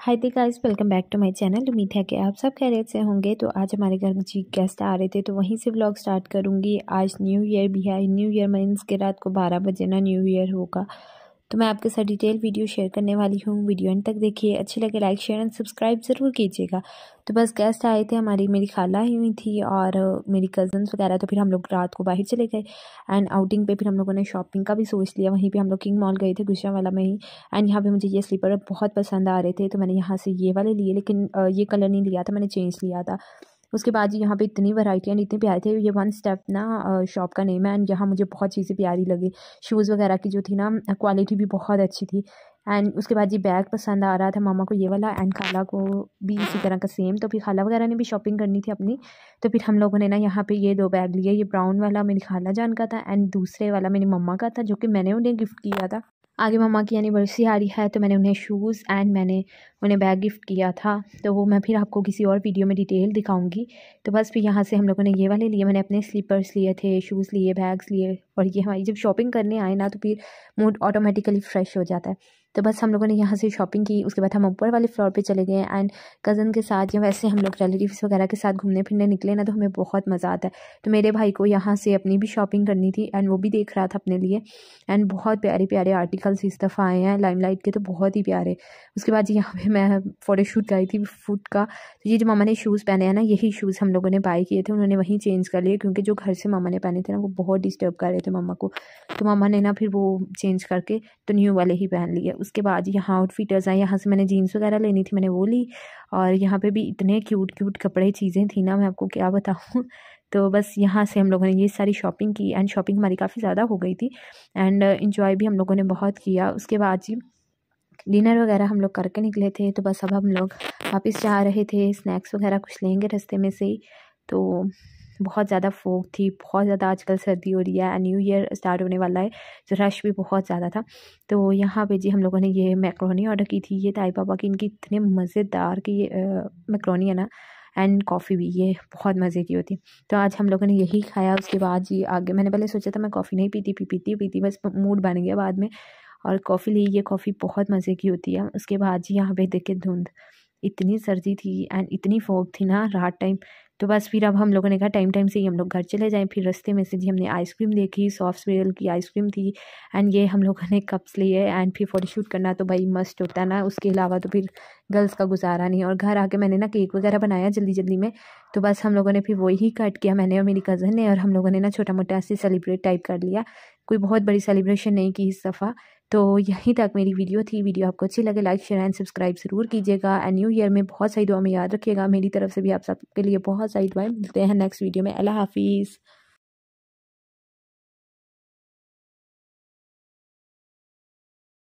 hi the guys welcome back to my channel उम्मीद है कि आप सब खैरियत से होंगे तो आज हमारे घर में जी गेस्ट आ रहे थे तो वहीं से व्लॉग स्टार्ट करूँगी आज न्यू ईयर भी है न्यू ईयर मीन्स के रात को बारह बजे ना न्यू ईयर होगा तो मैं आपके साथ डिटेल वीडियो शेयर करने वाली हूँ वीडियो एंड तक देखिए अच्छे लगे लाइक शेयर एंड सब्सक्राइब ज़रूर कीजिएगा तो बस गेस्ट आए थे हमारी मेरी खाला ही हुई थी और मेरी कज़न्स वगैरह तो फिर हम लोग रात को बाहर चले गए एंड आउटिंग पे फिर हम लोगों ने शॉपिंग का भी सोच लिया वहीं पे हम लोग किंग मॉल गए थे गुजरा वाला में ही एंड यहाँ पे मुझे ये स्लीपर बहुत पसंद आ रहे थे तो मैंने यहाँ से ये वाले लिए लेकिन ये कलर नहीं लिया था मैंने चेंज लिया था उसके बाद यहाँ पे इतनी वैरायटी एंड इतने प्यारे थे ये वन स्टेप ना शॉप का नेम है एंड यहाँ मुझे बहुत चीज़ें प्यारी लगी शूज़ वगैरह की जो थी ना क्वालिटी भी बहुत अच्छी थी एंड उसके बाद ये बैग पसंद आ रहा था मामा को ये वाला एंड खाला को भी इसी तरह का सेम तो फिर खाला वगैरह ने भी शॉपिंग करनी थी अपनी तो फिर हम लोगों ने ना यहाँ पे ये दो बैग लिए ये ब्राउन वाला मेरी खाला जान का था एंड दूसरे वाला मेरी मम्मा का था जो कि मैंने उन्हें गिफ्ट किया था आगे मामा की एनिवर्सरी आ रही है तो मैंने उन्हें शूज़ एंड मैंने उन्हें बैग गिफ्ट किया था तो वो मैं फिर आपको किसी और वीडियो में डिटेल दिखाऊंगी तो बस फिर यहाँ से हम लोगों ने ये वाले लिए मैंने अपने स्लीपर्स लिए थे शूज़ लिए बैग्स लिए और ये हमारी जब शॉपिंग करने आए ना तो फिर मूड ऑटोमेटिकली फ्रेश हो जाता है तो बस हम लोगों ने यहाँ से शॉपिंग की उसके बाद हम ऊपर वाले फ्लोर पे चले गए एंड कज़न के साथ या वैसे हम लोग रिलेटिव्स वगैरह के साथ घूमने फिरने निकले ना तो हमें बहुत मज़ा आता है तो मेरे भाई को यहाँ से अपनी भी शॉपिंग करनी थी एंड वो भी देख रहा था अपने लिए एंड बहुत प्यारे प्यारे आर्टिकल्स इस दफ़ा आए हैं लाइम के तो बहुत ही प्यारे उसके बाद यहाँ पर मैं फ़ोटोशूट गई थी फूड का तो ये जो मामा ने शूज़ पहने हैं ना यही शूज़ हम लोगों ने बाई किए थे उन्होंने वहीं चेंज कर लिए क्योंकि जो घर से मामा ने पहने थे ना वो बहुत डिस्टर्ब कर रहे थे मम्मा को तो मम्मा ने ना फिर वो चेंज करके तो न्यू वाले ही पहन लिए उसके बाद यहाँ आउटफिटर्स आए यहाँ से मैंने जीन्स वगैरह लेनी थी मैंने वो ली और यहाँ पे भी इतने क्यूट क्यूट कपड़े चीज़ें थी ना मैं आपको क्या बताऊँ तो बस यहाँ से हम लोगों ने ये सारी शॉपिंग की एंड शॉपिंग हमारी काफ़ी ज़्यादा हो गई थी एंड इन्जॉय भी हम लोगों ने बहुत किया उसके बाद जी डिनर वगैरह हम लोग करके निकले थे तो बस अब हम लोग वापस जा रहे थे स्नैक्स वगैरह कुछ लेंगे रास्ते में से तो बहुत ज़्यादा फोक थी बहुत ज़्यादा आजकल सर्दी हो रही है न्यू ईयर स्टार्ट होने वाला है तो रश भी बहुत ज़्यादा था तो यहाँ पे जी हम लोगों ने ये मैक्रोनी ऑर्डर की थी ये ताई पापा की इनकी इतने मज़ेदार की ये मैक्रोनी है ना एंड कॉफ़ी भी ये बहुत मज़े की होती तो आज हम लोगों ने यही खाया उसके बाद जी आगे मैंने पहले सोचा था मैं कॉफ़ी नहीं पीती पी पीती पीती बस मूड बन गया बाद में और कॉफ़ी ली ये कॉफ़ी बहुत मज़े की होती है उसके बाद जी यहाँ पे देखे धुंध इतनी सर्दी थी एंड इतनी फोक थी ना रात टाइम तो बस फिर अब हम लोगों ने कहा टाइम टाइम से ही हम लोग घर चले जाएं फिर रस्ते में से जी हमने आइसक्रीम देखी सॉफ्ट सीरियल की आइसक्रीम थी एंड ये हम लोगों ने कप्स लिए एंड फिर फोटोशूट करना तो भाई मस्ट होता है ना उसके अलावा तो फिर गर्ल्स का गुजारा नहीं और घर आके मैंने ना केक वगैरह बनाया जल्दी जल्दी में तो बस हम लोगों ने फिर वही कट किया मैंने और मेरी कज़न ने और हम लोगों ने ना छोटा मोटा ऐसे सेलिब्रेट टाइप कर लिया कोई बहुत बड़ी सेलिब्रेशन नहीं की इस दफ़ा तो यहीं तक मेरी वीडियो थी वीडियो आपको अच्छी लगे लाइक शेयर एंड सब्सक्राइब ज़रूर कीजिएगा एंड न्यू ईयर में बहुत सारी दुआ में याद रखिएगा मेरी तरफ से भी आप सबके लिए बहुत सारी दुआएं मिलते हैं नेक्स्ट वीडियो में अल्लाह हाफिज़